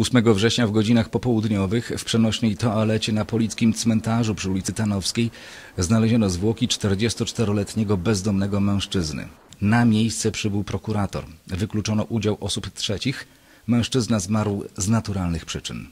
8 września w godzinach popołudniowych w przenośnej toalecie na polickim cmentarzu przy ulicy Tanowskiej znaleziono zwłoki 44-letniego bezdomnego mężczyzny. Na miejsce przybył prokurator. Wykluczono udział osób trzecich. Mężczyzna zmarł z naturalnych przyczyn.